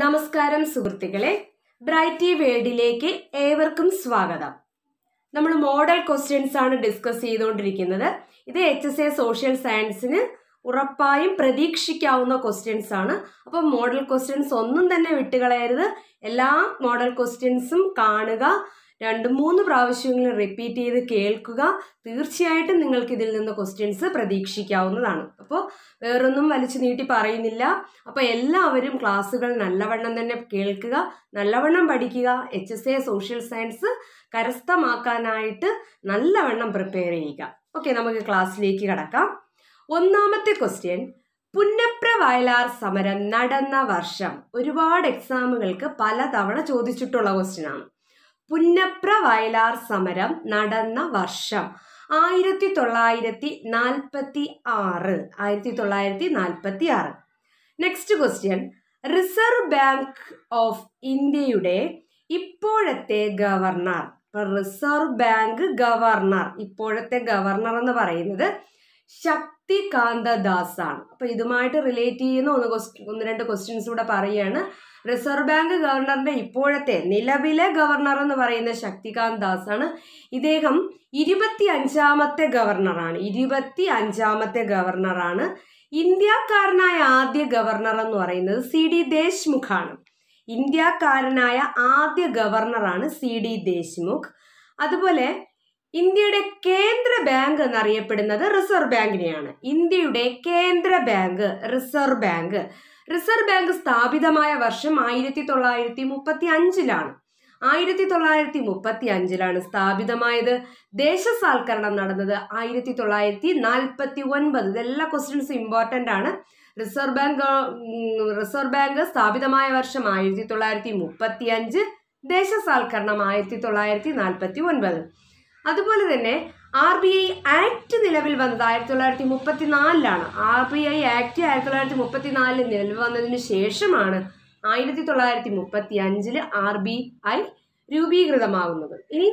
നമസ്കാരം സുഹൃത്തുക്കളെ ബ്രൈറ്റി വേൾഡിലേക്ക് ഏവർക്കും സ്വാഗതം നമ്മൾ മോഡൽ ക്വസ്റ്റ്യൻസ് ആണ് ഡിസ്കസ് ചെയ്തുകൊണ്ടിരിക്കുന്നത് ഇത് എച്ച് എസ് എ സോഷ്യൽ സയൻസിന് ഉറപ്പായും പ്രതീക്ഷിക്കാവുന്ന ക്വസ്റ്റ്യൻസ് ആണ് അപ്പോൾ മോഡൽ ക്വസ്റ്റ്യൻസ് ഒന്നും തന്നെ വിട്ടുകളയരുത് എല്ലാ മോഡൽ ക്വസ്റ്റ്യൻസും കാണുക രണ്ട് മൂന്ന് പ്രാവശ്യമെങ്കിലും റിപ്പീറ്റ് ചെയ്ത് കേൾക്കുക തീർച്ചയായിട്ടും നിങ്ങൾക്ക് ഇതിൽ നിന്ന് ക്വസ്റ്റ്യൻസ് പ്രതീക്ഷിക്കാവുന്നതാണ് അപ്പോൾ വേറൊന്നും വലിച്ചു നീട്ടി പറയുന്നില്ല അപ്പോൾ എല്ലാവരും ക്ലാസ്സുകൾ നല്ലവണ്ണം തന്നെ കേൾക്കുക നല്ലവണ്ണം പഠിക്കുക H S A social science കരസ്ഥമാക്കാനായിട്ട് നല്ലവണ്ണം പ്രിപ്പയർ ചെയ്യുക ഓക്കെ നമുക്ക് ക്ലാസ്സിലേക്ക് കടക്കാം ഒന്നാമത്തെ ക്വസ്റ്റ്യൻ പുന്നപ്ര വയലാർ സമരം നടന്ന വർഷം ഒരുപാട് എക്സാമുകൾക്ക് പലതവണ ചോദിച്ചിട്ടുള്ള ക്വസ്റ്റ്യൻ ആണ് പുന്നപ്ര വയലാർ സമരം നടന്ന വർഷം ആയിരത്തി തൊള്ളായിരത്തി നാൽപ്പത്തി ആറ് ആയിരത്തി തൊള്ളായിരത്തി നാൽപ്പത്തി ആറ് next question reserve bank of ഇന്ത്യയുടെ ഇപ്പോഴത്തെ ഗവർണർ റിസർവ് ബാങ്ക് ഗവർണർ ഇപ്പോഴത്തെ ഗവർണർ എന്ന് പറയുന്നത് ശക്തികാന്ത ദാസ് ആണ് അപ്പൊ ഇതുമായിട്ട് റിലേറ്റ് ചെയ്യുന്ന ഒന്ന് ഒന്ന് രണ്ട് ക്വസ്റ്റ്യൻസ് ഇവിടെ പറയുകയാണ് റിസർവ് ബാങ്ക് ഗവർണറിന്റെ ഇപ്പോഴത്തെ നിലവിലെ ഗവർണർ എന്ന് പറയുന്ന ശക്തികാന്ത് ദാസ് ആണ് ഇദ്ദേഹം ഇരുപത്തി അഞ്ചാമത്തെ ഗവർണറാണ് ഇരുപത്തി അഞ്ചാമത്തെ ഗവർണറാണ് ഇന്ത്യക്കാരനായ ആദ്യ ഗവർണർ എന്ന് പറയുന്നത് സി ഡി ദേശ്മുഖാണ് ഇന്ത്യക്കാരനായ ആദ്യ ഗവർണറാണ് സി ഡി ദേശ്മുഖ് അതുപോലെ ഇന്ത്യയുടെ കേന്ദ്ര ബാങ്ക് എന്നറിയപ്പെടുന്നത് റിസർവ് ബാങ്കിനെയാണ് ഇന്ത്യയുടെ കേന്ദ്ര bank reserve bank reserve bank സ്ഥാപിതമായ വർഷം ആയിരത്തി തൊള്ളായിരത്തി മുപ്പത്തി അഞ്ചിലാണ് ആയിരത്തി തൊള്ളായിരത്തി മുപ്പത്തി അഞ്ചിലാണ് സ്ഥാപിതമായത് ദേശസാൽക്കരണം നടന്നത് ആയിരത്തി തൊള്ളായിരത്തി നാൽപ്പത്തി ഒൻപത് ഇതെല്ലാ ക്വസ്റ്റ്യൻസ് ഇമ്പോർട്ടൻ്റ് ആണ് റിസർവ് ബാങ്ക് റിസർവ് ബാങ്ക് സ്ഥാപിതമായ വർഷം ആയിരത്തി തൊള്ളായിരത്തി മുപ്പത്തി അഞ്ച് ദേശസാൽക്കരണം ആയിരത്തി തൊള്ളായിരത്തി നാൽപ്പത്തി ഒൻപത് അതുപോലെ തന്നെ ആർ ബി ഐ ആക്ട് നിലവിൽ വന്നത് ആയിരത്തി തൊള്ളായിരത്തി മുപ്പത്തി നാലിലാണ് ആർ ബി ഐ ആക്ട് ആയിരത്തി തൊള്ളായിരത്തി മുപ്പത്തി നാലിൽ നിലവിൽ വന്നതിന് ശേഷമാണ് ആയിരത്തി തൊള്ളായിരത്തി മുപ്പത്തി അഞ്ചിൽ ആർ ബി ഐ രൂപീകൃതമാകുന്നത് ഇനി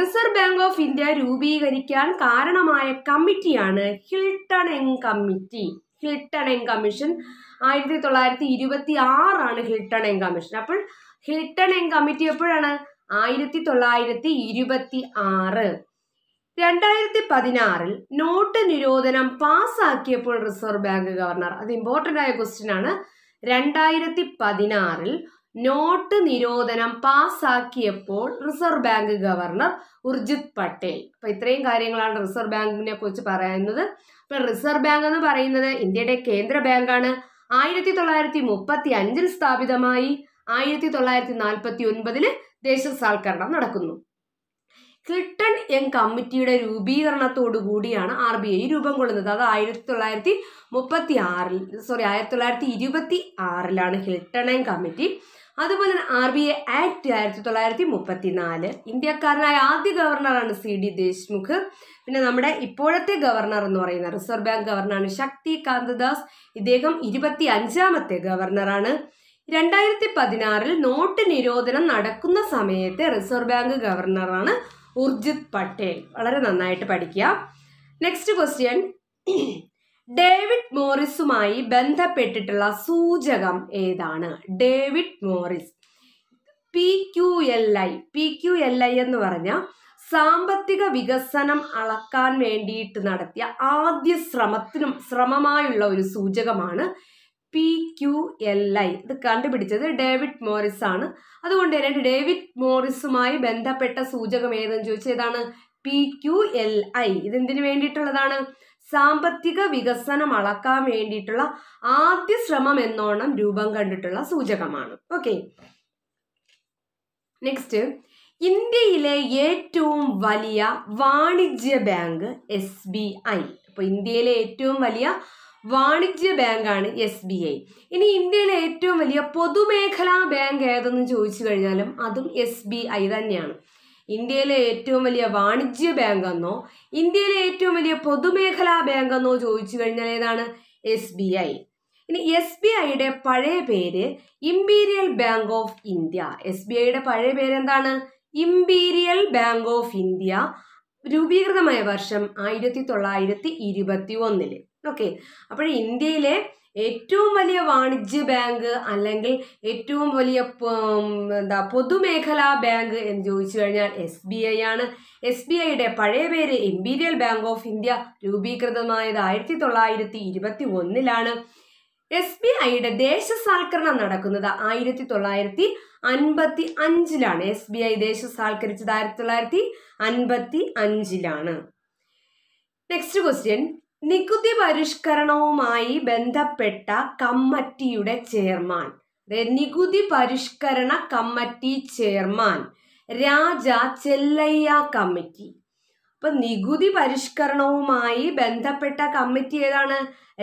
റിസർവ് ബാങ്ക് ഓഫ് ഇന്ത്യ രൂപീകരിക്കാൻ കാരണമായ കമ്മിറ്റിയാണ് Hilton Young committee Hilton Young commission ആയിരത്തി തൊള്ളായിരത്തി ഇരുപത്തി ആറാണ് ഹിൽട്ടൺ എൻ കമ്മീഷൻ അപ്പോൾ ഹിൽട്ടൺ എൻ കമ്മിറ്റി എപ്പോഴാണ് ആയിരത്തി തൊള്ളായിരത്തി ഇരുപത്തി ആറ് രണ്ടായിരത്തി പതിനാറിൽ നോട്ട് നിരോധനം പാസ്സാക്കിയപ്പോൾ റിസർവ് ബാങ്ക് ഗവർണർ അത് ഇമ്പോർട്ടൻ്റ് ആയ ക്വസ്റ്റ്യൻ ആണ് രണ്ടായിരത്തി പതിനാറിൽ നോട്ട് നിരോധനം പാസ്സാക്കിയപ്പോൾ reserve bank governor Urjit Patel അപ്പൊ ഇത്രയും കാര്യങ്ങളാണ് റിസർവ് ബാങ്കിനെ കുറിച്ച് പറയുന്നത് അപ്പൊ റിസർവ് ബാങ്ക് എന്ന് പറയുന്നത് ഇന്ത്യയുടെ കേന്ദ്ര ബാങ്കാണ് ആയിരത്തി തൊള്ളായിരത്തി മുപ്പത്തി അഞ്ചിൽ സ്ഥാപിതമായി ആയിരത്തി തൊള്ളായിരത്തി നാൽപ്പത്തി ഒൻപതില് ദേശസാൽക്കരണം നടക്കുന്നു റിട്ടേൺ യങ് കമ്മിറ്റിയുടെ രൂപീകരണത്തോടു കൂടിയാണ് ആർ ബി ഐ രൂപം കൊള്ളുന്നത് അത് ആയിരത്തി തൊള്ളായിരത്തി മുപ്പത്തി ആറിൽ സോറി ആയിരത്തി തൊള്ളായിരത്തി ഇരുപത്തി ആറിലാണ് ഹിൽട്ടൺ ആൻഡ് കമ്മിറ്റി അതുപോലെ തന്നെ ആർ ബി ഐ ആക്ട് ആയിരത്തി തൊള്ളായിരത്തി മുപ്പത്തി നാല് ഇന്ത്യക്കാരനായ ആദ്യ ഗവർണറാണ് സി ഡി ദേശ്മുഖ് പിന്നെ നമ്മുടെ ഇപ്പോഴത്തെ ഗവർണർ എന്ന് പറയുന്ന റിസർവ് ബാങ്ക് ഗവർണറാണ് ശക്തികാന്ത ദാസ് ഇദ്ദേഹം ഇരുപത്തി അഞ്ചാമത്തെ ഗവർണറാണ് രണ്ടായിരത്തി പതിനാറിൽ നോട്ട് നിരോധനം നടക്കുന്ന സമയത്തെ റിസർവ് ബാങ്ക് ഗവർണറാണ് ഉർജിത് പട്ടേൽ വളരെ നന്നായിട്ട് പഠിക്കുക നെക്സ്റ്റ് ക്വസ്റ്റ്യൻ ഡേവിഡ് മോറിസുമായി ബന്ധപ്പെട്ടിട്ടുള്ള സൂചകം ഏതാണ് David Morris P Q L I P Q L I എന്ന് പറഞ്ഞ സാമ്പത്തിക വികസനം അളക്കാൻ വേണ്ടിയിട്ട് നടത്തിയ ആദ്യ ശ്രമത്തിനും ശ്രമമായുള്ള ഒരു സൂചകമാണ് പി ക്യു എൽ ഐ ഇത് കണ്ടുപിടിച്ചത് ഡേവിഡ് മോറിസ് ആണ് അതുകൊണ്ട് തന്നെ ഡേവിഡ് മോറിസുമായി ബന്ധപ്പെട്ട സൂചകം ഏതെന്ന് ചോദിച്ചാൽ ഏതാണ് പി ക്യു എൽ ഐ ഇതെന്തിനു വേണ്ടിയിട്ടുള്ളതാണ് സാമ്പത്തിക വികസനം അളക്കാൻ വേണ്ടിയിട്ടുള്ള ആദ്യ ശ്രമം എന്നോണം രൂപം കണ്ടിട്ടുള്ള സൂചകമാണ് ഓക്കെ നെക്സ്റ്റ് ഇന്ത്യയിലെ ഏറ്റവും വലിയ വാണിജ്യ ബാങ്ക് എസ് ബി ഐ അപ്പോൾ ഇന്ത്യയിലെ ഏറ്റവും വലിയ വാണിജ്യ ബാങ്കാണ് എസ് ബി ഐ ഇനി ഇന്ത്യയിലെ ഏറ്റവും വലിയ പൊതുമേഖലാ ബാങ്ക് ഏതെന്ന് ചോദിച്ചു കഴിഞ്ഞാലും അതും എസ് ബി ഐ തന്നെയാണ് ഇന്ത്യയിലെ ഏറ്റവും വലിയ വാണിജ്യ ബാങ്ക് എന്നോ ഇന്ത്യയിലെ ഏറ്റവും വലിയ പൊതുമേഖലാ ബാങ്ക് എന്നോ ചോദിച്ചു കഴിഞ്ഞാൽ ഏതാണ് എസ് ബി ഐ ഇനി എസ് ബി ഐയുടെ പഴയ പേര് imperial bank of India S B ഐയുടെ പഴയ പേര് എന്താണ് ഇമ്പീരിയൽ ബാങ്ക് ഓഫ് ഇന്ത്യ രൂപീകൃതമായ വർഷം ആയിരത്തി തൊള്ളായിരത്തി ഇരുപത്തി ഒന്നില് ഓക്കെ അപ്പോൾ ഇന്ത്യയിലെ ഏറ്റവും വലിയ വാണിജ്യ ബാങ്ക് അല്ലെങ്കിൽ ഏറ്റവും വലിയ എന്താ പൊതുമേഖലാ ബാങ്ക് എന്ന് ചോദിച്ചു കഴിഞ്ഞാൽ എസ് ബി ഐ ആണ് എസ് ബി ഐയുടെ പഴയ പേര് ഇമ്പീരിയൽ ബാങ്ക് ഓഫ് ഇന്ത്യ രൂപീകൃതമായത് ആയിരത്തി തൊള്ളായിരത്തി ഇരുപത്തി ഒന്നിലാണ് എസ് ബി ഐയുടെ ദേശസാൽക്കരണം നടക്കുന്നത് ആയിരത്തി തൊള്ളായിരത്തി അൻപത്തി അഞ്ചിലാണ് എസ് ബി ഐ ദേശസാൽക്കരിച്ചത് ആയിരത്തി തൊള്ളായിരത്തി അൻപത്തി അഞ്ചിലാണ് നെക്സ്റ്റ് ക്വസ്റ്റ്യൻ നികുതി പരിഷ്കരണവുമായി ബന്ധപ്പെട്ട കമ്മിറ്റിയുടെ ചെയർമാൻ നികുതി പരിഷ്കരണ committee chairman Raja Chelliah committee അപ്പൊ നികുതി പരിഷ്കരണവുമായി ബന്ധപ്പെട്ട കമ്മിറ്റി ഏതാണ്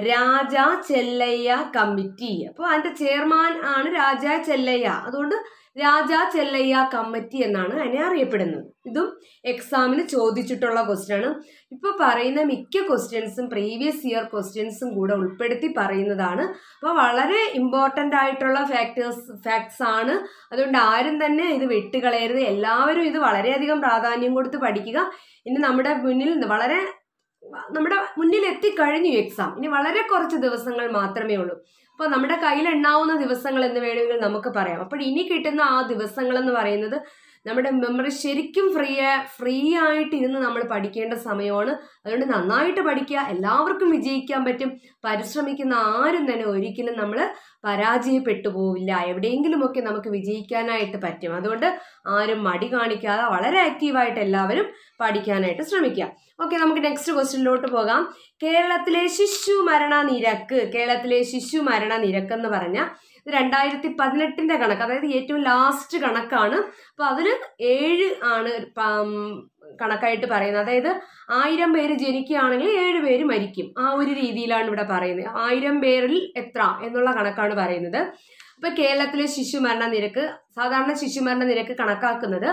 രാജ ചെല്ലയ്യ കമ്മിറ്റി അപ്പോൾ അതിന്റെ ചെയർമാൻ ആണ് രാജ ചെല്ലയ്യ അതുകൊണ്ട് രാജാ ചെല്ലയ്യ കമ്മിറ്റി എന്നാണ് അതിനെ അറിയപ്പെടുന്നത് ഇതും എക്സാമിന് ചോദിച്ചിട്ടുള്ള ക്വസ്റ്റ്യൻ ആണ് ഇപ്പോൾ പറയുന്ന മിക്ക ക്വസ്റ്റ്യൻസും പ്രീവിയസ് ഇയർ ക്വസ്റ്റ്യൻസും കൂടെ ഉൾപ്പെടുത്തി പറയുന്നതാണ് അപ്പോൾ വളരെ ഇമ്പോർട്ടൻ്റ് ആയിട്ടുള്ള ഫാക്ടേഴ്സ് ഫാക്ട്സ് ആണ് അതുകൊണ്ട് ആരും തന്നെ ഇത് വിട്ടുകളയരുത് എല്ലാവരും ഇത് വളരെയധികം പ്രാധാന്യം കൊടുത്ത് പഠിക്കുക ഇനി നമ്മുടെ മുന്നിൽ വളരെ നമ്മുടെ മുന്നിൽ എത്തിക്കഴിഞ്ഞു എക്സാം ഇനി വളരെ കുറച്ച് ദിവസങ്ങൾ മാത്രമേ ഉള്ളൂ അപ്പോൾ നമ്മുടെ കയ്യിൽ എണ്ണാവുന്ന ദിവസങ്ങൾ എന്ന് വേണമെങ്കിൽ നമുക്ക് പറയാം അപ്പോൾ ഇനി കിട്ടുന്ന ആ ദിവസങ്ങൾ എന്ന് പറയുന്നത് നമ്മുടെ മെമ്മറി ശരിക്കും ഫ്രീ ഫ്രീ ഇരുന്ന് നമ്മൾ പഠിക്കേണ്ട സമയമാണ് അതുകൊണ്ട് നന്നായിട്ട് പഠിക്കുക എല്ലാവർക്കും വിജയിക്കാൻ പറ്റും പരിശ്രമിക്കുന്ന ആരും തന്നെ ഒരിക്കലും നമ്മൾ പരാജയപ്പെട്ടു പോവില്ല എവിടെയെങ്കിലുമൊക്കെ നമുക്ക് വിജയിക്കാനായിട്ട് പറ്റും അതുകൊണ്ട് ആരും മടി കാണിക്കാതെ വളരെ ആക്റ്റീവായിട്ട് എല്ലാവരും പഠിക്കാനായിട്ട് ശ്രമിക്കുക ഓക്കെ നമുക്ക് നെക്സ്റ്റ് ക്വസ്റ്റ്യനിലോട്ട് പോകാം കേരളത്തിലെ ശിശു മരണ നിരക്ക് കേരളത്തിലെ ശിശു മരണ നിരക്ക് എന്ന് പറഞ്ഞാൽ രണ്ടായിരത്തി പതിനെട്ടിന്റെ കണക്ക് അതായത് ഏറ്റവും ലാസ്റ്റ് കണക്കാണ് അപ്പോൾ അതിൽ ഏഴ് ആണ് കണക്കായിട്ട് പറയുന്നത് അതായത് ആയിരം പേര് ജനിക്കുകയാണെങ്കിൽ ഏഴ് പേര് മരിക്കും ആ ഒരു രീതിയിലാണ് ഇവിടെ പറയുന്നത് ആയിരം പേരിൽ എത്ര എന്നുള്ള കണക്കാണ് പറയുന്നത് ഇപ്പൊ കേരളത്തിലെ ശിശുമരണ നിരക്ക് സാധാരണ ശിശുമരണ നിരക്ക് കണക്കാക്കുന്നത്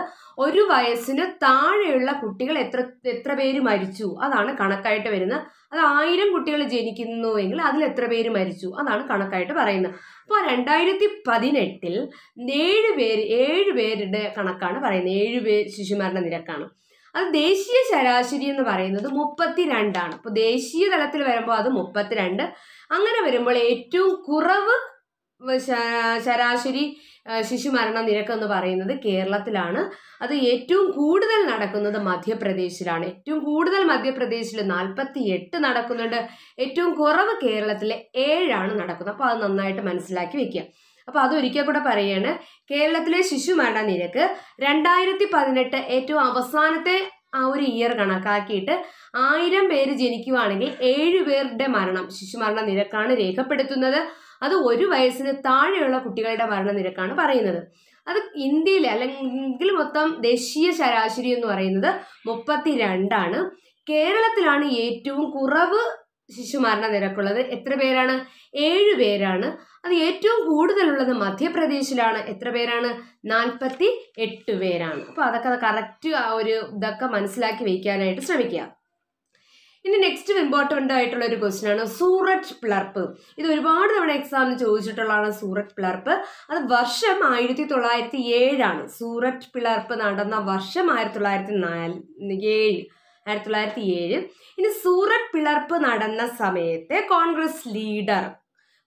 ഒരു വയസ്സിന് താഴെയുള്ള കുട്ടികൾ എത്ര എത്ര പേര് മരിച്ചു അതാണ് കണക്കായിട്ട് വരുന്നത് അത് ആയിരം കുട്ടികൾ ജനിക്കുന്നുവെങ്കിൽ അതിൽ എത്ര പേര് മരിച്ചു അതാണ് കണക്കായിട്ട് പറയുന്നത് അപ്പോൾ രണ്ടായിരത്തി പതിനെട്ടിൽ ഏഴ് പേര് ഏഴ് പേരുടെ കണക്കാണ് പറയുന്നത് ഏഴ് ശിശു ശിശുമരണ നിരക്കാണ് അത് ദേശീയ ശരാശരി എന്ന് പറയുന്നത് മുപ്പത്തി രണ്ടാണ് അപ്പോൾ ദേശീയ തലത്തിൽ വരുമ്പോൾ അത് മുപ്പത്തിരണ്ട് അങ്ങനെ വരുമ്പോൾ ഏറ്റവും കുറവ് ശരാശരി ശിശുമരണ എന്ന് പറയുന്നത് കേരളത്തിലാണ് അത് ഏറ്റവും കൂടുതൽ നടക്കുന്നത് മധ്യപ്രദേശിലാണ് ഏറ്റവും കൂടുതൽ മധ്യപ്രദേശിൽ നാൽപ്പത്തി എട്ട് നടക്കുന്നുണ്ട് ഏറ്റവും കുറവ് കേരളത്തിലെ ഏഴാണ് നടക്കുന്നത് അപ്പോൾ അത് നന്നായിട്ട് മനസ്സിലാക്കി വെക്കുക അപ്പോൾ അതൊരിക്കൽ കൂടെ പറയാണ് കേരളത്തിലെ ശിശുമരണ നിരക്ക് രണ്ടായിരത്തി പതിനെട്ട് ഏറ്റവും അവസാനത്തെ ആ ഒരു ഇയർ കണക്കാക്കിയിട്ട് ആയിരം പേര് ജനിക്കുവാണെങ്കിൽ ഏഴ് പേരുടെ മരണം ശിശുമരണ നിരക്കാണ് രേഖപ്പെടുത്തുന്നത് അത് ഒരു വയസ്സിന് താഴെയുള്ള കുട്ടികളുടെ മരണനിരക്കാണ് പറയുന്നത് അത് ഇന്ത്യയിലെ അല്ലെങ്കിൽ മൊത്തം ദേശീയ ശരാശരി എന്ന് പറയുന്നത് മുപ്പത്തി രണ്ടാണ് കേരളത്തിലാണ് ഏറ്റവും കുറവ് ശിശു മരണ നിരക്കുള്ളത് എത്ര പേരാണ് ഏഴ് പേരാണ് അത് ഏറ്റവും കൂടുതലുള്ളത് മധ്യപ്രദേശിലാണ് എത്ര പേരാണ് നാൽപ്പത്തി എട്ട് പേരാണ് അപ്പോൾ അതൊക്കെ കറക്റ്റ് ആ ഒരു ഇതൊക്കെ മനസ്സിലാക്കി വയ്ക്കാനായിട്ട് ശ്രമിക്കുക ഇനി നെക്സ്റ്റ് ഇമ്പോർട്ടൻ്റ് ആയിട്ടുള്ള ഒരു ക്വസ്റ്റ്യൻ ആണ് സൂററ്റ് പ്ലർപ്പ് ഇത് ഒരുപാട് തവണ എക്സാമിന് ചോദിച്ചിട്ടുള്ളതാണ് സൂററ്റ് പിളർപ്പ് അത് വർഷം ആയിരത്തി തൊള്ളായിരത്തി ഏഴാണ് സൂററ്റ് പിളർപ്പ് നടന്ന വർഷം ആയിരത്തി തൊള്ളായിരത്തി നാല് ഏഴ് ആയിരത്തി തൊള്ളായിരത്തി ഏഴ് ഇനി സൂററ്റ് പിളർപ്പ് നടന്ന സമയത്തെ കോൺഗ്രസ് ലീഡർ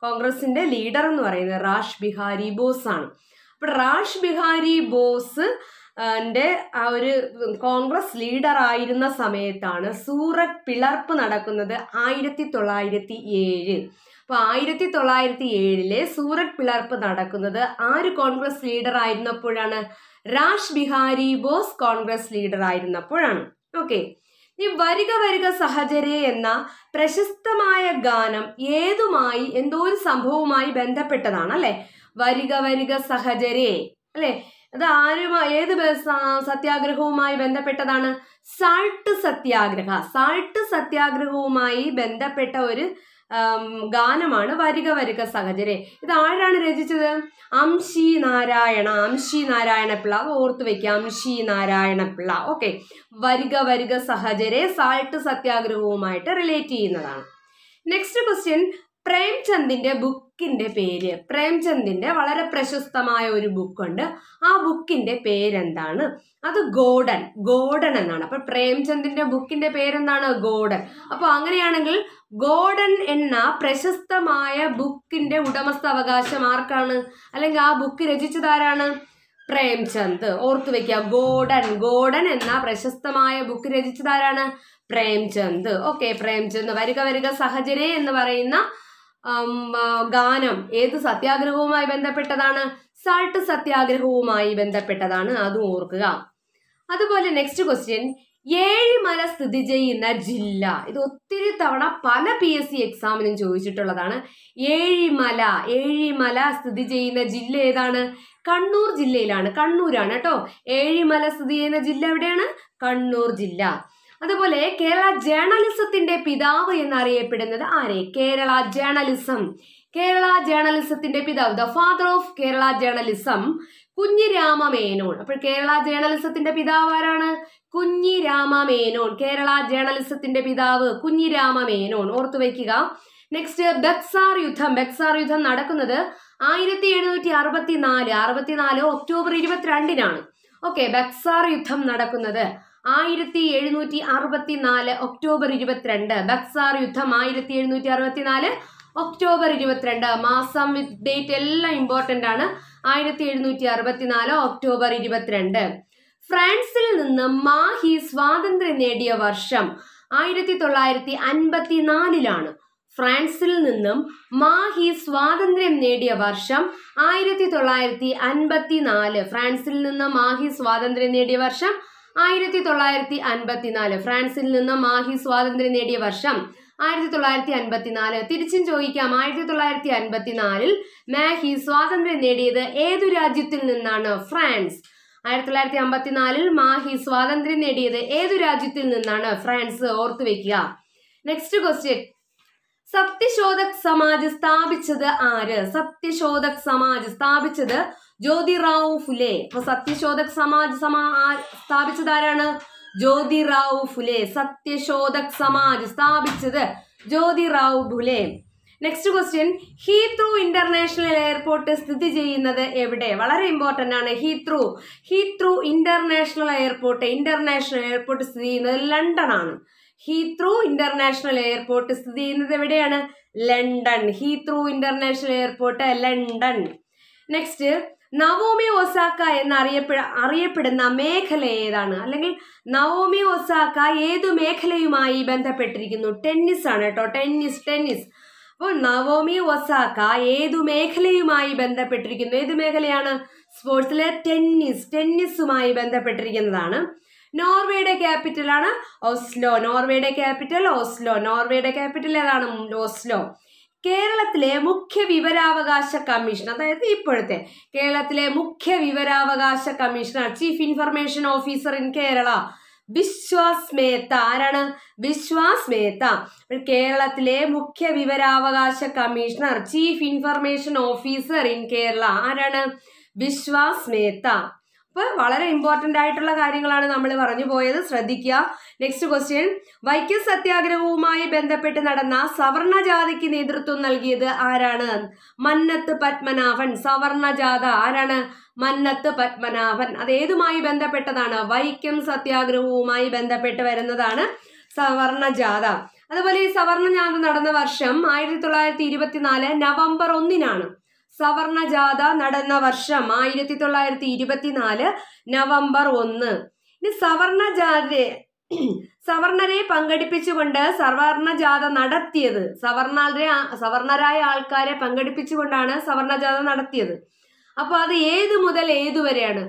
കോൺഗ്രസിന്റെ ലീഡർ എന്ന് പറയുന്നത് റാഷ് ബിഹാരി ബോസ് ആണ് അപ്പോൾ റാഷ് ബിഹാരി ബോസ് ൻ്റെ ആ ഒരു കോൺഗ്രസ് ലീഡർ ആയിരുന്ന സമയത്താണ് സൂറത്ത് പിളർപ്പ് നടക്കുന്നത് ആയിരത്തി തൊള്ളായിരത്തി ഏഴ് അപ്പോൾ ആയിരത്തി തൊള്ളായിരത്തി ഏഴിലെ സൂറത്ത് പിളർപ്പ് നടക്കുന്നത് ആര് കോൺഗ്രസ് ലീഡർ ആയിരുന്നപ്പോഴാണ് രാജ് ബിഹാരി ബോസ് കോൺഗ്രസ് ലീഡർ ആയിരുന്നപ്പോഴാണ് ഓക്കെ ഈ വരിക വരിക സഹചര്യ എന്ന പ്രശസ്തമായ ഗാനം ഏതുമായി എന്തോ ഒരു സംഭവവുമായി ബന്ധപ്പെട്ടതാണ് അല്ലെ വരിക വരിക സഹചര്യേ അല്ലെ ഇത് ആരുമായി ഏത് സത്യാഗ്രഹവുമായി ബന്ധപ്പെട്ടതാണ് സാൾട്ട് സത്യാഗ്രഹ സാൾട്ട് സത്യാഗ്രഹവുമായി ബന്ധപ്പെട്ട ഒരു ഗാനമാണ് വരിക വരിക സഹചരെ ഇത് ആരാണ് രചിച്ചത് അംശി നാരായണ അംശി നാരായണ പിള്ള അത് ഓർത്തു വെക്കുക അംശി നാരായണ പിള്ള ഓക്കെ വരിക വരിക സഹചരെ സാൾട്ട് സത്യാഗ്രഹവുമായിട്ട് റിലേറ്റ് ചെയ്യുന്നതാണ് നെക്സ്റ്റ് ക്വസ്റ്റ്യൻ പ്രേംചന്ദിന്റെ ബുക്ക് ബുക്കിന്റെ പേര് പ്രേംചന്ദിന്റെ വളരെ പ്രശസ്തമായ ഒരു ബുക്കുണ്ട് ആ ബുക്കിന്റെ പേരെന്താണ് അത് ഗോഡൻ ഗോഡൻ എന്നാണ് അപ്പൊ പ്രേംചന്ദിന്റെ ബുക്കിന്റെ പേരെന്താണ് ഗോഡൻ അപ്പോൾ അങ്ങനെയാണെങ്കിൽ ഗോഡൻ എന്ന പ്രശസ്തമായ ബുക്കിന്റെ ഉടമസ്ഥാവകാശം ആർക്കാണ് അല്ലെങ്കിൽ ആ ബുക്ക് രചിച്ചതാരാണ് പ്രേംചന്ദ് ഓർത്തു വെക്കുക ഗോഡൻ ഗോഡൻ എന്ന പ്രശസ്തമായ ബുക്ക് രചിച്ചതാരാണ് പ്രേംചന്ദ് ഓക്കെ പ്രേംചന്ദ് വരിക വരിക സഹചരേ എന്ന് പറയുന്ന ഗാനം ഏത് സത്യാഗ്രഹവുമായി ബന്ധപ്പെട്ടതാണ് സാൾട്ട് സത്യാഗ്രഹവുമായി ബന്ധപ്പെട്ടതാണ് അതും ഓർക്കുക അതുപോലെ നെക്സ്റ്റ് ക്വസ്റ്റ്യൻ ഏഴിമല സ്ഥിതി ചെയ്യുന്ന ജില്ല ഇത് ഒത്തിരി തവണ പല പി എസ് സി എക്സാമിനും ചോദിച്ചിട്ടുള്ളതാണ് ഏഴിമല ഏഴിമല സ്ഥിതി ചെയ്യുന്ന ജില്ല ഏതാണ് കണ്ണൂർ ജില്ലയിലാണ് കണ്ണൂരാണ് കേട്ടോ ഏഴിമല സ്ഥിതി ചെയ്യുന്ന ജില്ല എവിടെയാണ് കണ്ണൂർ ജില്ല അതുപോലെ കേരള ജേർണലിസത്തിന്റെ പിതാവ് എന്നറിയപ്പെടുന്നത് ആരെ കേരള ജേർണലിസം കേരള ജേർണലിസത്തിന്റെ പിതാവ് the father of Kerala journalism Kunhirama Menon അപ്പോൾ കേരള ജേർണലിസത്തിന്റെ പിതാവ് ആരാണ് കുഞ്ഞിരാമ മേനോൻ കേരള ജേർണലിസത്തിന്റെ പിതാവ് കുഞ്ഞിരാമ മേനോൻ ഓർത്തു വയ്ക്കുക നെക്സ്റ്റ് ബക്സാർ യുദ്ധം ബക്സാർ യുദ്ധം നടക്കുന്നത് ആയിരത്തി എഴുന്നൂറ്റി അറുപത്തിനാല് അറുപത്തിനാല് ഒക്ടോബർ ഇരുപത്തിരണ്ടിനാണ് ഓക്കെ ബക്സാർ യുദ്ധം നടക്കുന്നത് ആയിരത്തി എഴുന്നൂറ്റി അറുപത്തിനാല് ഒക്ടോബർ ഇരുപത്തിരണ്ട് ബക്സാർ യുദ്ധം ആയിരത്തി എഴുന്നൂറ്റി അറുപത്തിനാല് ഒക്ടോബർ ഇരുപത്തിരണ്ട് മാസം വിത്ത് ഡേറ്റ് എല്ലാം ഇമ്പോർട്ടൻ്റ് ആണ് ആയിരത്തി എഴുന്നൂറ്റി അറുപത്തിനാല് ഒക്ടോബർ ഇരുപത്തിരണ്ട് ഫ്രാൻസിൽ നിന്ന് മാഹി സ്വാതന്ത്ര്യം നേടിയ വർഷം ആയിരത്തി തൊള്ളായിരത്തി അൻപത്തിനാലിലാണ് ഫ്രാൻസിൽ നിന്നും മാഹി സ്വാതന്ത്ര്യം നേടിയ വർഷം ആയിരത്തി തൊള്ളായിരത്തി അൻപത്തിനാല് ഫ്രാൻസിൽ നിന്ന് മാഹി സ്വാതന്ത്ര്യം നേടിയ വർഷം ആയിരത്തി തൊള്ളായിരത്തി അൻപത്തിനാല് ഫ്രാൻസിൽ നിന്ന് മാഹി സ്വാതന്ത്ര്യം നേടിയ വർഷം ആയിരത്തി തൊള്ളായിരത്തി അൻപത്തിനാല് തിരിച്ചും ചോദിക്കാം ആയിരത്തി തൊള്ളായിരത്തി അൻപത്തിനാലിൽ മാഹി സ്വാതന്ത്ര്യം നേടിയത് ഏതു രാജ്യത്തിൽ നിന്നാണ് ഫ്രാൻസ് ആയിരത്തി തൊള്ളായിരത്തി അമ്പത്തിനാലിൽ മാഹി സ്വാതന്ത്ര്യം നേടിയത് ഏതു രാജ്യത്തിൽ നിന്നാണ് ഫ്രാൻസ് ഓർത്തു വെക്കുക നെക്സ്റ്റ് ക്വസ്റ്റ്യൻ സത്യശോധക് സമാജ് സ്ഥാപിച്ചത് ആര് സത്യശോധക് സമാജ് സ്ഥാപിച്ചത് ജ്യോതിറാവു ഫുലെ അപ്പൊ സത്യശോധക് സമാജ് സമാ സ്ഥാപിച്ചതാരാണ് ജ്യോതിറാവു ഫുലെ സത്യശോധക് സമാജ് സ്ഥാപിച്ചത് Jyotirao Phule next question Heathrow international airport സ്ഥിതി ചെയ്യുന്നത് എവിടെ വളരെ ഇമ്പോർട്ടൻ്റ് ആണ് Heathrow Heathrow international airport international airport സ്ഥിതി ചെയ്യുന്നത് ലണ്ടൻ ആണ് ഹീത്രൂ ഇന്റർനാഷണൽ എയർപോർട്ട് സ്ഥിതി ചെയ്യുന്നത് എവിടെയാണ് London Heathrow international airport London next Naomi Osaka എന്നറിയപ്പെട അറിയപ്പെടുന്ന മേഖല ഏതാണ് അല്ലെങ്കിൽ നവോമി ഒസാക്ക ഏതു മേഖലയുമായി ബന്ധപ്പെട്ടിരിക്കുന്നു ടെന്നീസ് ആണ് കേട്ടോ ടെന്നീസ് ടെന്നീസ് അപ്പോൾ നവോമി ഒസാക്ക ഏതു മേഖലയുമായി ബന്ധപ്പെട്ടിരിക്കുന്നു ഏത് മേഖലയാണ് സ്പോർട്സിലെ ടെന്നീസ് ടെന്നീസുമായി ബന്ധപ്പെട്ടിരിക്കുന്നതാണ് നോർവേയുടെ ക്യാപിറ്റലാണ് ഓസ്ലോ നോർവേയുടെ ക്യാപിറ്റൽ ഓസ്ലോ നോർവേയുടെ ക്യാപിറ്റൽ ഏതാണ് ഓസ്ലോ കേരളത്തിലെ മുഖ്യ വിവരാവകാശ കമ്മീഷൻ അതായത് ഇപ്പോഴത്തെ കേരളത്തിലെ മുഖ്യ വിവരാവകാശ commissioner chief information officer in Kerala Vishwas Mehta ആരാണ് വിശ്വാസ് മേത്ത കേരളത്തിലെ മുഖ്യ വിവരാവകാശ commissioner chief information officer in Kerala ആരാണ് വിശ്വാസ് മേത്ത അപ്പോൾ വളരെ ഇമ്പോർട്ടൻ്റ് ആയിട്ടുള്ള കാര്യങ്ങളാണ് നമ്മൾ പറഞ്ഞു പോയത് ശ്രദ്ധിക്കുക നെക്സ്റ്റ് ക്വസ്റ്റ്യൻ വൈക്കം സത്യാഗ്രഹവുമായി ബന്ധപ്പെട്ട് നടന്ന സവർണ നേതൃത്വം നൽകിയത് ആരാണ് മന്നത്ത് പത്മനാഭൻ സവർണ ജാഥ ആരാണ് മന്നത്ത് പത്മനാഭൻ അത് ഏതുമായി ബന്ധപ്പെട്ടതാണ് വൈക്കം സത്യാഗ്രഹവുമായി ബന്ധപ്പെട്ട് വരുന്നതാണ് സവർണ ജാഥ അതുപോലെ ഈ സവർണ ജാഥ നടന്ന വർഷം ആയിരത്തി തൊള്ളായിരത്തി ഇരുപത്തിനാല് നവംബർ ഒന്നിനാണ് സവർണ ജാഥ നടന്ന വർഷം ആയിരത്തി തൊള്ളായിരത്തി ഇരുപത്തിനാല് നവംബർ ഒന്ന് ഇനി സവർണ സവർണരെ പങ്കെടുപ്പിച്ചുകൊണ്ട് സവർണ ജാഥ നടത്തിയത് സവർണരെ സവർണരായ ആൾക്കാരെ പങ്കെടുപ്പിച്ചുകൊണ്ടാണ് സവർണ ജാഥ നടത്തിയത് അപ്പോൾ അത് ഏതു മുതൽ ഏതുവരെയാണ്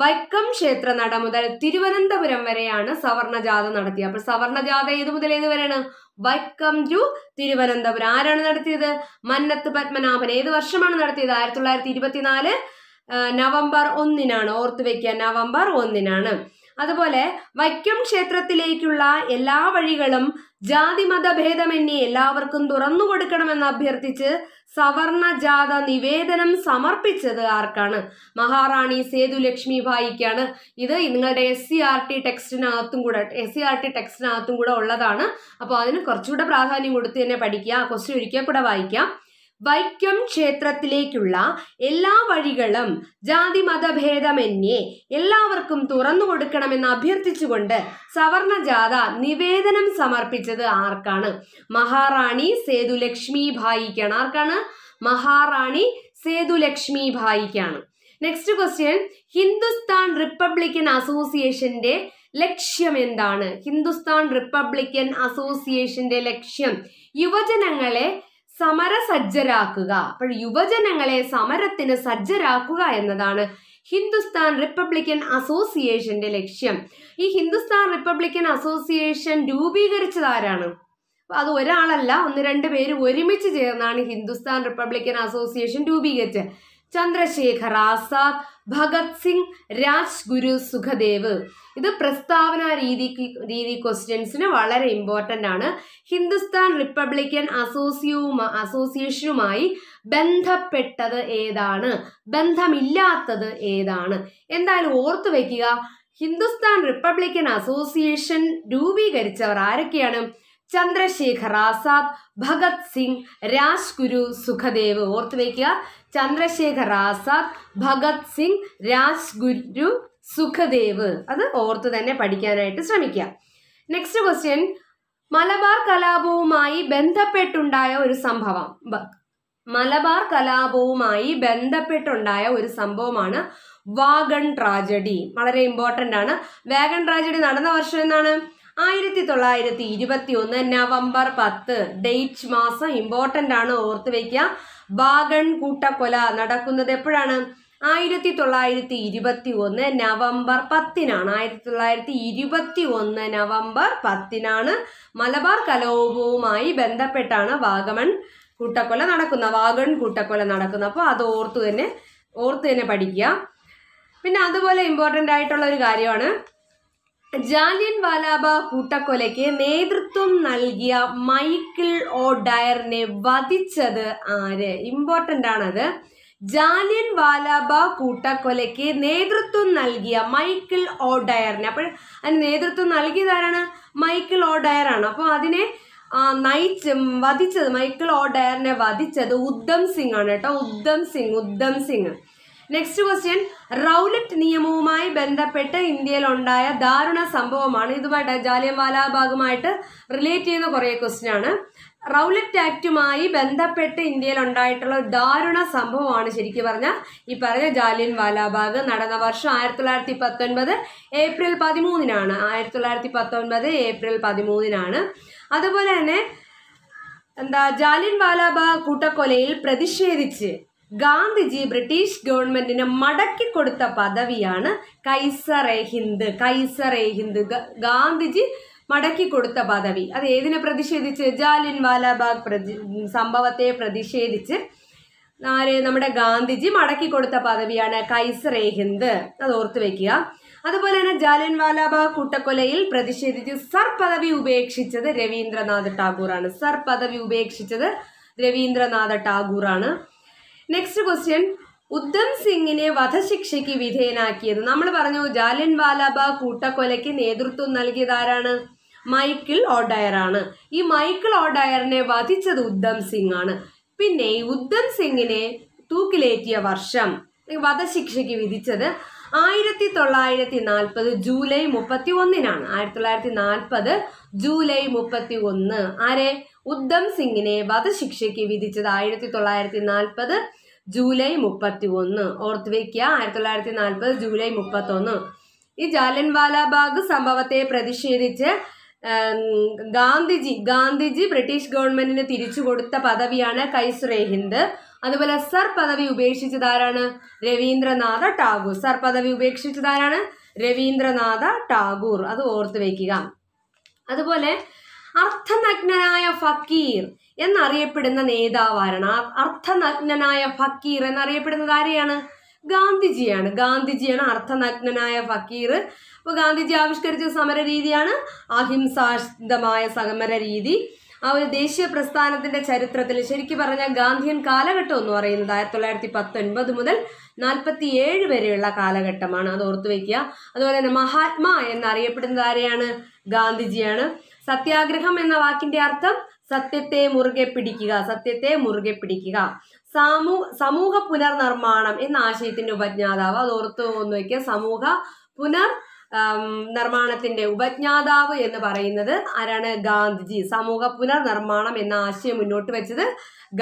വൈക്കം ക്ഷേത്ര നട മുതൽ തിരുവനന്തപുരം വരെയാണ് സവർണജാഥ നടത്തിയത് അപ്പോൾ സവർണജാഥ ഏത് മുതൽ ഏത് വരെയാണ് വൈക്കം ടു തിരുവനന്തപുരം ആരാണ് നടത്തിയത് മന്നത്ത് പത്മനാഭൻ ഏത് വർഷമാണ് നടത്തിയത് ആയിരത്തി തൊള്ളായിരത്തി ഇരുപത്തിനാല് നവംബർ ഒന്നിനാണ് ഓർത്തു വെക്കുക നവംബർ ഒന്നിനാണ് അതുപോലെ വൈക്കം ക്ഷേത്രത്തിലേക്കുള്ള എല്ലാ വഴികളും ജാതിമത ഭേദമന്യേ എല്ലാവർക്കും തുറന്നു കൊടുക്കണമെന്ന് അഭ്യർത്ഥിച്ച് സവർണ ജാത നിവേദനം സമർപ്പിച്ചത് ആർക്കാണ് മഹാറാണി സേതു ലക്ഷ്മി ഭായിക്കാണ് ഇത് നിങ്ങളുടെ എസ് സി ആർ ടി ടെക്സ്റ്റിനകത്തും കൂടെ എസ് സി ആർ ടി ടെക്സ്റ്റിനകത്തും കൂടെ ഉള്ളതാണ് അപ്പോൾ അതിന് കുറച്ചുകൂടെ പ്രാധാന്യം കൊടുത്ത് തന്നെ പഠിക്കുക ആ ക്വസ്റ്റ്യൻ ഒരിക്കൽ കൂടെ വായിക്കാം വൈക്കം ക്ഷേത്രത്തിലേക്കുള്ള എല്ലാ വഴികളും ജാതി മതഭേദമന്യേ എല്ലാവർക്കും തുറന്നു കൊടുക്കണമെന്ന് അഭ്യർത്ഥിച്ചുകൊണ്ട് സവർണ ജാഥ നിവേദനം സമർപ്പിച്ചത് ആർക്കാണ് മഹാറാണി സേതുലക്ഷ്മി ഭായിക്കാണ് ആർക്കാണ് മഹാറാണി സേതുലക്ഷ്മി ഭായിക്കാണ് നെക്സ്റ്റ് ക്വസ്റ്റ്യൻ ഹിന്ദുസ്ഥാൻ റിപ്പബ്ലിക്കൻ അസോസിയേഷന്റെ ലക്ഷ്യം എന്താണ് ഹിന്ദുസ്ഥാൻ റിപ്പബ്ലിക്കൻ അസോസിയേഷന്റെ ലക്ഷ്യം യുവജനങ്ങളെ സമരസജ്ജരാക്കുക അപ്പോൾ യുവജനങ്ങളെ സമരത്തിന് സജ്ജരാക്കുക എന്നതാണ് ഹിന്ദുസ്ഥാൻ റിപ്പബ്ലിക്കൻ അസോസിയേഷന്റെ ലക്ഷ്യം ഈ ഹിന്ദുസ്ഥാൻ റിപ്പബ്ലിക്കൻ അസോസിയേഷൻ രൂപീകരിച്ചതാരാണ് അത് ഒരാളല്ല ഒന്ന് രണ്ട് പേര് ഒരുമിച്ച് ചേർന്നാണ് ഹിന്ദുസ്ഥാൻ റിപ്പബ്ലിക്കൻ അസോസിയേഷൻ രൂപീകരിച്ചത് ചന്ദ്രശേഖർ ആസാദ് ഭഗത് സിംഗ് രാജ്ഗുരു സുഖദേവ് ഇത് പ്രസ്താവന രീതിക്ക് രീതി ക്വസ്റ്റ്യൻസിന് വളരെ ഇമ്പോർട്ടൻ്റ് ആണ് ഹിന്ദുസ്ഥാൻ റിപ്പബ്ലിക്കൻ അസോസിയവുമ അസോസിയേഷനുമായി ബന്ധപ്പെട്ടത് ഏതാണ് ബന്ധമില്ലാത്തത് ഏതാണ് എന്തായാലും ഓർത്തു വയ്ക്കുക ഹിന്ദുസ്ഥാൻ റിപ്പബ്ലിക്കൻ അസോസിയേഷൻ രൂപീകരിച്ചവർ ആരൊക്കെയാണ് ചന്ദ്രശേഖർ ആസാദ് ഭഗത് സിംഗ് രാജ്ഗുരു സുഖദേവ് ഓർത്തു വയ്ക്കുക ചന്ദ്രശേഖർ ആസാദ് ഭഗത് സിംഗ് രാജ്ഗുരു സുഖദേവ് അത് ഓർത്ത് തന്നെ പഠിക്കാനായിട്ട് ശ്രമിക്കുക നെക്സ്റ്റ് ക്വസ്റ്റ്യൻ മലബാർ കലാപവുമായി ബന്ധപ്പെട്ടുണ്ടായ ഒരു സംഭവം മലബാർ കലാപവുമായി ബന്ധപ്പെട്ടുണ്ടായ ഒരു സംഭവമാണ് വാഗൺ ട്രാജഡി വളരെ ഇമ്പോർട്ടൻ്റ് ആണ് വാഗൺ ട്രാജഡി നടന്ന വർഷം എന്നാണ് ആയിരത്തി തൊള്ളായിരത്തി ഇരുപത്തി ഒന്ന് നവംബർ പത്ത് ഡേറ്റ് മാസം ഇമ്പോർട്ടൻ്റ് ആണ് ഓർത്ത് വയ്ക്കുക ബാഗൺ കൂട്ടക്കൊല നടക്കുന്നത് എപ്പോഴാണ് ആയിരത്തി തൊള്ളായിരത്തി ഇരുപത്തി ഒന്ന് നവംബർ പത്തിനാണ് ആയിരത്തി തൊള്ളായിരത്തി ഇരുപത്തി ഒന്ന് നവംബർ പത്തിനാണ് മലബാർ കലോപവുമായി ബന്ധപ്പെട്ടാണ് വാഗമൺ കൂട്ടക്കൊല നടക്കുന്ന വാഗൺ കൂട്ടക്കൊല നടക്കുന്നത് അപ്പോൾ അത് ഓർത്തു തന്നെ ഓർത്ത് തന്നെ പഠിക്കുക പിന്നെ അതുപോലെ ഇമ്പോർട്ടൻ്റ് ആയിട്ടുള്ള ഒരു കാര്യമാണ് ജാലിയൻ വാലാബ കൂട്ടക്കൊലയ്ക്ക് നേതൃത്വം നൽകിയ മൈക്കിൾ ഓ ഡയറിനെ വധിച്ചത് ആര് ഇമ്പോർട്ടൻ്റ് ആണത് ജാലിയൻ വാലാബ കൂട്ടക്കൊലയ്ക്ക് നേതൃത്വം നൽകിയ മൈക്കിൾ ഓ ഡയറിനെ അപ്പോൾ അതിന് നേതൃത്വം നൽകിയതാരാണ് മൈക്കിൾ ഓ ഡയറാണ് അപ്പോൾ അതിനെ നയിച്ച് വധിച്ചത് മൈക്കിൾ ഓ ഡയറിനെ വധിച്ചത് ഉദ്ധം സിംഗ് ആണ് കേട്ടോ Udham Singh Udham Singh next question Rowlatt നിയമവുമായി ബന്ധപ്പെട്ട് ഇന്ത്യയിലുണ്ടായ ദാരുണ സംഭവമാണ് ഇതുമായിട്ട് ജാലിയൻവാലാബാഗുമായിട്ട് ബാഗുമായിട്ട് റിലേറ്റ് ചെയ്യുന്ന കുറേ ക്വസ്റ്റ്യൻ ആണ് റൗലറ്റ് ആക്ടുമായി ബന്ധപ്പെട്ട് ഇന്ത്യയിൽ ഉണ്ടായിട്ടുള്ള ദാരുണ സംഭവമാണ് ശരിക്കും പറഞ്ഞാൽ ഈ പറഞ്ഞ ജാലിയൻ വാലാബാഗ് നടന്ന വർഷം ആയിരത്തി തൊള്ളായിരത്തി പത്തൊൻപത് ഏപ്രിൽ പതിമൂന്നിനാണ് ആയിരത്തി തൊള്ളായിരത്തി പത്തൊൻപത് ഏപ്രിൽ പതിമൂന്നിനാണ് അതുപോലെ തന്നെ എന്താ ജാലിയൻ വാലാബാഗ് കൂട്ടക്കൊലയിൽ പ്രതിഷേധിച്ച് ഗാന്ധിജി ബ്രിട്ടീഷ് ഗവൺമെന്റിന് മടക്കി കൊടുത്ത പദവിയാണ് കൈസറെ ഹിന്ദ് കൈസറെ ഹിന്ദ് ഗാന്ധിജി മടക്കി കൊടുത്ത പദവി അത് ഏതിനെ പ്രതിഷേധിച്ച് ജാലിൻ വാലാബാഗ് പ്രതി സംഭവത്തെ പ്രതിഷേധിച്ച് ആര് നമ്മുടെ ഗാന്ധിജി മടക്കി കൊടുത്ത പദവിയാണ് കൈസറെ ഹിന്ദ് അത് ഓർത്തു വെക്കുക അതുപോലെ തന്നെ ജാലിയൻ വാലാബാഗ് കൂട്ടക്കൊലയിൽ പ്രതിഷേധിച്ച് സർ പദവി ഉപേക്ഷിച്ചത് രവീന്ദ്രനാഥ് ടാഗോറാണ് സർ പദവി ഉപേക്ഷിച്ചത് രവീന്ദ്രനാഥ ടാഗോറാണ് നെക്സ്റ്റ് ക്വസ്റ്റ്യൻ ഉദ്ധം സിംഗിനെ വധശിക്ഷയ്ക്ക് വിധേയനാക്കിയത് നമ്മൾ പറഞ്ഞു ജാലിൻ വാലാബാഗ് കൂട്ടക്കൊലയ്ക്ക് നേതൃത്വം നൽകിയത് ആരാണ് മൈക്കിൾ ഓഡയർ ആണ് ഈ മൈക്കിൾ ഓഡയറിനെ വധിച്ചത് ഉദ്ധം സിംഗ് ആണ് പിന്നെ ഈ ഉദ്ധം സിംഗിനെ തൂക്കിലേറ്റിയ വർഷം വധശിക്ഷയ്ക്ക് വിധിച്ചത് ആയിരത്തി തൊള്ളായിരത്തി നാൽപ്പത് ജൂലൈ മുപ്പത്തി ഒന്നിനാണ് ആയിരത്തി തൊള്ളായിരത്തി നാൽപ്പത് ജൂലൈ മുപ്പത്തി ഒന്ന് ആരെ ഉദ്ധം സിംഗിനെ വധശിക്ഷയ്ക്ക് വിധിച്ചത് ആയിരത്തി തൊള്ളായിരത്തി നാൽപ്പത് ജൂലൈ മുപ്പത്തി ഒന്ന് ഓർത്ത് വയ്ക്കുക ആയിരത്തി തൊള്ളായിരത്തി നാൽപ്പത് ജൂലൈ ഒന്ന് ഈ ജാലൻവാലാബാഗ് സംഭവത്തെ പ്രതിഷേധിച്ച് ഗാന്ധിജി ഗാന്ധിജി ബ്രിട്ടീഷ് ഗവൺമെന്റിന് തിരിച്ചു കൊടുത്ത പദവിയാണ് കൈസ്രേ ഹിന്ദ് അതുപോലെ സർ പദവി ഉപേക്ഷിച്ചതാരാണ് രവീന്ദ്രനാഥ ടാഗൂർ സർ പദവി ഉപേക്ഷിച്ചതാരാണ് രവീന്ദ്രനാഥ ടാഗൂർ അത് ഓർത്ത് വയ്ക്കുക അതുപോലെ അർത്ഥനഗ്നനായ ഫക്കീർ എന്നറിയപ്പെടുന്ന നേതാവാണ് അർത്ഥനഗ്നനായ ഫക്കീർ എന്നറിയപ്പെടുന്നത് ആരെയാണ് ഗാന്ധിജിയാണ് ഗാന്ധിജിയാണ് അർത്ഥനഗ്നനായ ഫക്കീർ അപ്പോൾ ഗാന്ധിജി ആവിഷ്കരിച്ച സമര രീതിയാണ് അഹിംസാന്തമായ സമര രീതി ആ ഒരു ദേശീയ പ്രസ്ഥാനത്തിന്റെ ചരിത്രത്തിൽ ശരിക്കും പറഞ്ഞാൽ ഗാന്ധിയൻ കാലഘട്ടം എന്ന് പറയുന്നത് ആയിരത്തി തൊള്ളായിരത്തി പത്തൊൻപത് മുതൽ നാൽപ്പത്തി ഏഴ് വരെയുള്ള കാലഘട്ടമാണ് അത് ഓർത്തു വയ്ക്കുക അതുപോലെ തന്നെ മഹാത്മാ എന്നറിയപ്പെടുന്നത് ആരെയാണ് ഗാന്ധിജിയാണ് സത്യാഗ്രഹം എന്ന വാക്കിന്റെ അർത്ഥം സത്യത്തെ മുറുകെ പിടിക്കുക സത്യത്തെ മുറുകെ പിടിക്കുക സമൂ സമൂഹ പുനർനിർമ്മാണം എന്ന ആശയത്തിന്റെ ഉപജ്ഞാതാവ് അത് ഓർത്ത് ഒന്ന് വയ്ക്കുക സമൂഹ പുനർ നിർമ്മാണത്തിന്റെ ഉപജ്ഞാതാവ് എന്ന് പറയുന്നത് ആരാണ് ഗാന്ധിജി സമൂഹ പുനർനിർമ്മാണം എന്ന ആശയം മുന്നോട്ട് വെച്ചത്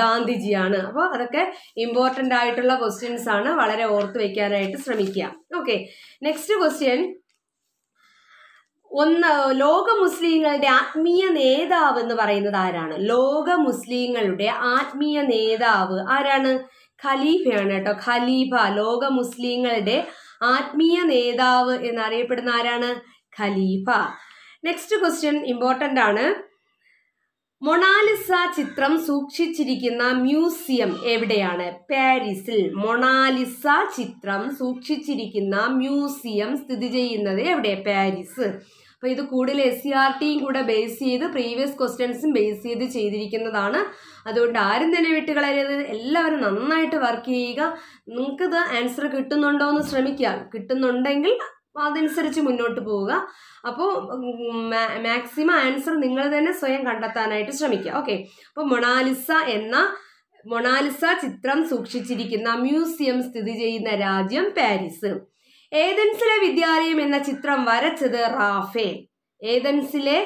ഗാന്ധിജിയാണ് അപ്പോൾ അതൊക്കെ ഇമ്പോർട്ടൻ്റ് ആയിട്ടുള്ള ക്വസ്റ്റ്യൻസ് ആണ് വളരെ ഓർത്ത് വയ്ക്കാനായിട്ട് ശ്രമിക്കുക ഓക്കെ നെക്സ്റ്റ് ക്വസ്റ്റ്യൻ ഒന്ന് ലോക മുസ്ലിങ്ങളുടെ ആത്മീയ നേതാവ് എന്ന് പറയുന്നത് ആരാണ് ലോക മുസ്ലിങ്ങളുടെ ആത്മീയ നേതാവ് ആരാണ് ഖലീഫയാണ് കേട്ടോ ഖലീഫ ലോക മുസ്ലിങ്ങളുടെ ആത്മീയ നേതാവ് എന്നറിയപ്പെടുന്ന ആരാണ് ഖലീഫ നെക്സ്റ്റ് ക്വസ്റ്റ്യൻ ഇമ്പോർട്ടൻ്റ് ആണ് മൊണാലിസ ചിത്രം സൂക്ഷിച്ചിരിക്കുന്ന മ്യൂസിയം എവിടെയാണ് പാരീസിൽ മൊണാലിസ ചിത്രം സൂക്ഷിച്ചിരിക്കുന്ന മ്യൂസിയം സ്ഥിതി ചെയ്യുന്നത് എവിടെ പാരീസ് അപ്പോൾ ഇത് കൂടുതൽ എസ് സി e ആർ ടിയും കൂടെ ബേസ് ചെയ്ത് പ്രീവിയസ് ക്വസ്റ്റ്യൻസും ബേസ് ചെയ്ത് ചെയ്തിരിക്കുന്നതാണ് അതുകൊണ്ട് ആരും തന്നെ വിട്ടുകളയരുത് എല്ലാവരും നന്നായിട്ട് വർക്ക് ചെയ്യുക നിങ്ങൾക്കിത് ആൻസർ കിട്ടുന്നുണ്ടോ എന്ന് ശ്രമിക്കുക കിട്ടുന്നുണ്ടെങ്കിൽ അപ്പോൾ അതനുസരിച്ച് മുന്നോട്ട് പോവുക അപ്പോൾ മാക്സിമം ആൻസർ നിങ്ങൾ തന്നെ സ്വയം കണ്ടെത്താനായിട്ട് ശ്രമിക്കുക ഓക്കെ അപ്പോൾ മൊണാലിസ എന്ന മൊണാലിസ ചിത്രം സൂക്ഷിച്ചിരിക്കുന്ന മ്യൂസിയം സ്ഥിതി ചെയ്യുന്ന രാജ്യം പാരീസ് ഏതൻസിലെ വിദ്യാലയം എന്ന ചിത്രം വരച്ചത് റാഫേൽ ഏതൻസിലെ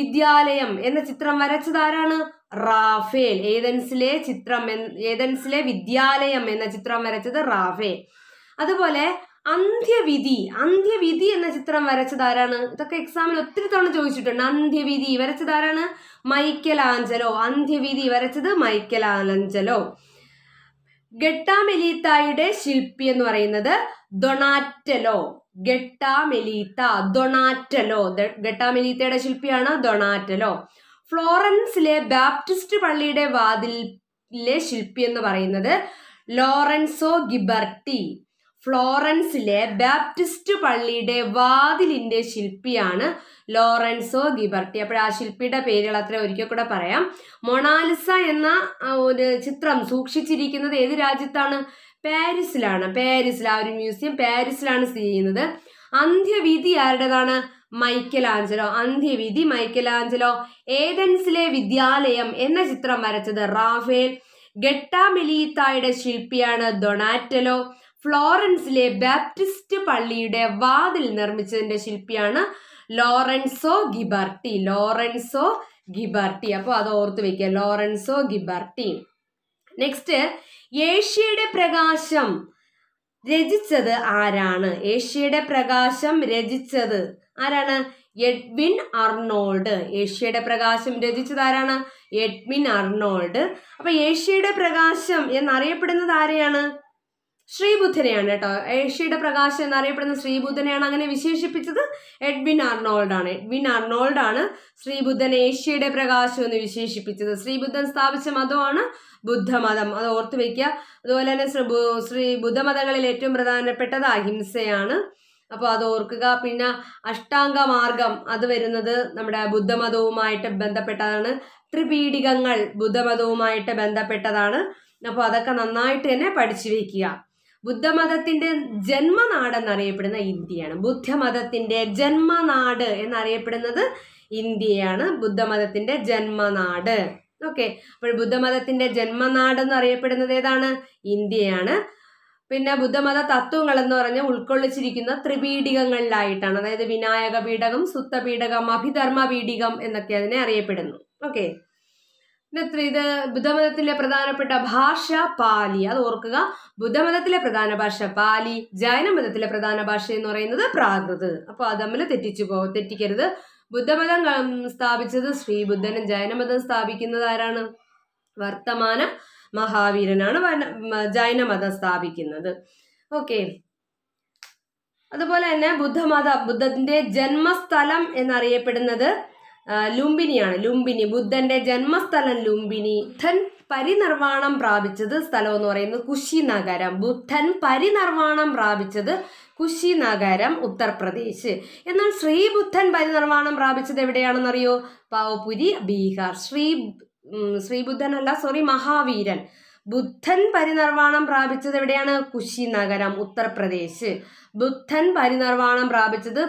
വിദ്യാലയം എന്ന ചിത്രം വരച്ചത് ആരാണ് റാഫേൽ ഏതൻസിലെ ചിത്രം ഏതൻസിലെ വിദ്യാലയം എന്ന ചിത്രം വരച്ചത് റാഫേൽ അതുപോലെ അന്ത്യവിധി അന്ത്യവിധി എന്ന ചിത്രം വരച്ചത് ആരാണ് ഇതൊക്കെ എക്സാമിൽ ഒത്തിരി തവണ ചോദിച്ചിട്ടുണ്ട് അന്ത്യവിധി വരച്ചത് ആരാണ് മൈക്കൽ ആഞ്ചലോ അന്ത്യവിധി വരച്ചത് മൈക്കൽ ആഞ്ചലോ ഗട്ടാമെലീത്തായുടെ ശില്പി എന്ന് പറയുന്നത് ഡൊണാറ്റലോ ഗട്ടാമെലീത്ത ഡൊണാറ്റലോ ഗട്ടാമെലീത്തയുടെ ശില്പിയാണ് ഡൊണാറ്റലോ ഫ്ലോറൻസിലെ ബാപ്റ്റിസ്റ്റ് പള്ളിയുടെ വാതിലിലെ ശില്പി എന്ന് പറയുന്നത് ലോറൻസോ ഗിബർട്ടി ഫ്ലോറൻസിലെ ബാപ്റ്റിസ്റ്റ് പള്ളിയുടെ വാതിലിൻ്റെ ശില്പിയാണ് ലോറൻസോ ഗിബർട്ടി അപ്പോൾ ആ ശില്പിയുടെ പേരുകൾ അത്ര ഒരിക്കൽ കൂടെ പറയാം മൊണാലിസ എന്ന ഒരു ചിത്രം സൂക്ഷിച്ചിരിക്കുന്നത് ഏത് രാജ്യത്താണ് പാരീസിലാണ് പാരീസിൽ ആ ഒരു മ്യൂസിയം പാരീസിലാണ് സ്ഥിതി ചെയ്യുന്നത് അന്ത്യവിധി ആരുടേതാണ് മൈക്കലാഞ്ചലോ അന്ത്യവിധി മൈക്കലാഞ്ചലോ ഏതൻസിലെ വിദ്യാലയം എന്ന ചിത്രം വരച്ചത് റാഫേൽ ഗട്ടാമിലീത്തായുടെ ശില്പിയാണ് ഡൊണാറ്റലോ ഫ്ലോറൻസിലെ ബാപ്റ്റിസ്റ്റ് പള്ളിയുടെ വാതിൽ നിർമ്മിച്ചതിന്റെ ശില്പിയാണ് ലോറൻസോ ഗിബർട്ടി ലോറൻസോ ഗിബർട്ടി അപ്പോൾ അത് ഓർത്ത് വെക്കുക ലോറൻസോ ഗിബർട്ടി നെക്സ്റ്റ് ഏഷ്യയുടെ പ്രകാശം രചിച്ചത് ആരാണ് ഏഷ്യയുടെ പ്രകാശം രചിച്ചത് ആരാണ് എഡ്വിൻ അർണോൾഡ് ഏഷ്യയുടെ പ്രകാശം രചിച്ചത് ആരാണ് എഡ്വിൻ അർണോൾഡ് അപ്പൊ ഏഷ്യയുടെ പ്രകാശം എന്നറിയപ്പെടുന്നത് ആരെയാണ് ശ്രീബുദ്ധനെയാണ് കേട്ടോ ഏഷ്യയുടെ പ്രകാശം എന്നറിയപ്പെടുന്ന ശ്രീബുദ്ധനെയാണ് അങ്ങനെ വിശേഷിപ്പിച്ചത് എഡ്വിൻ ആണ് എഡ്വിൻ ആണ് ശ്രീബുദ്ധൻ ഏഷ്യയുടെ പ്രകാശം എന്ന് വിശേഷിപ്പിച്ചത് ശ്രീബുദ്ധൻ സ്ഥാപിച്ച മതമാണ് ബുദ്ധമതം അത് ഓർത്തു വയ്ക്കുക അതുപോലെ തന്നെ ശ്രീ ബുദ്ധമതങ്ങളിൽ ഏറ്റവും പ്രധാനപ്പെട്ടത് അഹിംസയാണ് അപ്പോൾ അത് ഓർക്കുക പിന്നെ അഷ്ടാംഗ മാർഗം അത് വരുന്നത് നമ്മുടെ ബുദ്ധമതവുമായിട്ട് ബന്ധപ്പെട്ടതാണ് ത്രിപീഡികങ്ങൾ ബുദ്ധമതവുമായിട്ട് ബന്ധപ്പെട്ടതാണ് അപ്പോൾ അതൊക്കെ നന്നായിട്ട് തന്നെ പഠിച്ചു വയ്ക്കുക ബുദ്ധമതത്തിന്റെ ജന്മനാട് എന്നറിയപ്പെടുന്ന ഇന്ത്യയാണ് ബുദ്ധമതത്തിന്റെ ജന്മനാട് എന്നറിയപ്പെടുന്നത് ഇന്ത്യയാണ് ബുദ്ധമതത്തിന്റെ ജന്മനാട് ഓക്കെ അപ്പോൾ ബുദ്ധമതത്തിന്റെ ജന്മനാട് എന്നറിയപ്പെടുന്നത് ഏതാണ് ഇന്ത്യയാണ് പിന്നെ ബുദ്ധമത തത്വങ്ങൾ എന്ന് പറഞ്ഞ് ഉൾക്കൊള്ളിച്ചിരിക്കുന്ന ത്രിപീഠികങ്ങളിലായിട്ടാണ് അതായത് വിനായക പീഠകം സുത്ത പീഠകം അഭിധർമ്മ പീഠികം എന്നൊക്കെ അതിനെ അറിയപ്പെടുന്നു ഓക്കെ ഇതത്ര ഇത് ബുദ്ധമതത്തിലെ പ്രധാനപ്പെട്ട ഭാഷ പാലി അത് ഓർക്കുക ബുദ്ധമതത്തിലെ പ്രധാന ഭാഷ പാലി ജൈനമതത്തിലെ പ്രധാന ഭാഷ എന്ന് പറയുന്നത് പ്രാകൃത് അപ്പോൾ അത് തമ്മിൽ തെറ്റിച്ചു പോ തെറ്റിക്കരുത് ബുദ്ധമതം സ്ഥാപിച്ചത് ശ്രീബുദ്ധനും ജൈനമതം സ്ഥാപിക്കുന്നത് ആരാണ് വർത്തമാന മഹാവീരനാണ് ജൈനമതം സ്ഥാപിക്കുന്നത് ഓക്കെ അതുപോലെ തന്നെ ബുദ്ധമത ബുദ്ധന്റെ ജന്മസ്ഥലം എന്നറിയപ്പെടുന്നത് ലുംബിനിയാണ് ലുംബിനി ബുദ്ധന്റെ ജന്മസ്ഥലം ലുംബിനി ബുദ്ധൻ പരിനിർവാണം പ്രാപിച്ചത് സ്ഥലം എന്ന് പറയുന്നത് കുശി നഗരം ബുദ്ധൻ പരിനിർവാണം പ്രാപിച്ചത് കുശി നഗരം ഉത്തർപ്രദേശ് എന്നാൽ ശ്രീബുദ്ധൻ പരിനിർവാണം പ്രാപിച്ചത് എവിടെയാണെന്നറിയോ പാവപുരി ബീഹാർ ശ്രീ ശ്രീബുദ്ധൻ അല്ല സോറി മഹാവീരൻ ബുദ്ധൻ പരിനിർവാണം പ്രാപിച്ചത് എവിടെയാണ് നഗരം ഉത്തർപ്രദേശ് ബുദ്ധൻ പരിനിർവാണം പ്രാപിച്ചത്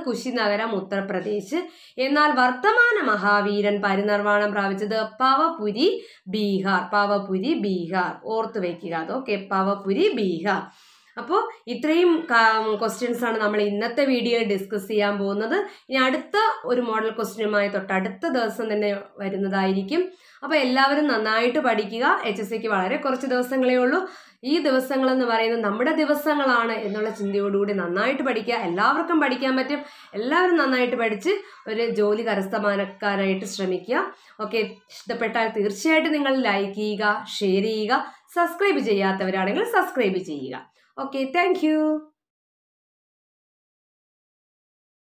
നഗരം ഉത്തർപ്രദേശ് എന്നാൽ വർത്തമാന മഹാവീരൻ പരിനിർവാണം പ്രാപിച്ചത് പവപുരി ബീഹാർ പവപുരി ബീഹാർ ഓർത്തു വെക്കുക അത് ഓക്കെ പവപുരി ബീഹാർ അപ്പോൾ ഇത്രയും ക്വസ്റ്റ്യൻസ് ആണ് നമ്മൾ ഇന്നത്തെ വീഡിയോ ഡിസ്കസ് ചെയ്യാൻ പോകുന്നത് ഇനി അടുത്ത ഒരു മോഡൽ ക്വസ്റ്റ്യനുമായി തൊട്ടടുത്ത ദിവസം തന്നെ വരുന്നതായിരിക്കും അപ്പോൾ എല്ലാവരും നന്നായിട്ട് പഠിക്കുക എച്ച് എസ് സിക്ക് വളരെ കുറച്ച് ദിവസങ്ങളേ ഉള്ളൂ ഈ ദിവസങ്ങളെന്ന് പറയുന്നത് നമ്മുടെ ദിവസങ്ങളാണ് എന്നുള്ള ചിന്തയോടുകൂടി നന്നായിട്ട് പഠിക്കുക എല്ലാവർക്കും പഠിക്കാൻ പറ്റും എല്ലാവരും നന്നായിട്ട് പഠിച്ച് ഒരു ജോലി കരസ്ഥമാക്കാനായിട്ട് ശ്രമിക്കുക ഓക്കെ ഇഷ്ടപ്പെട്ടാൽ തീർച്ചയായിട്ടും നിങ്ങൾ ലൈക്ക് ചെയ്യുക ഷെയർ ചെയ്യുക സബ്സ്ക്രൈബ് ചെയ്യാത്തവരാണെങ്കിൽ സബ്സ്ക്രൈബ് ചെയ്യുക Okay, thank you.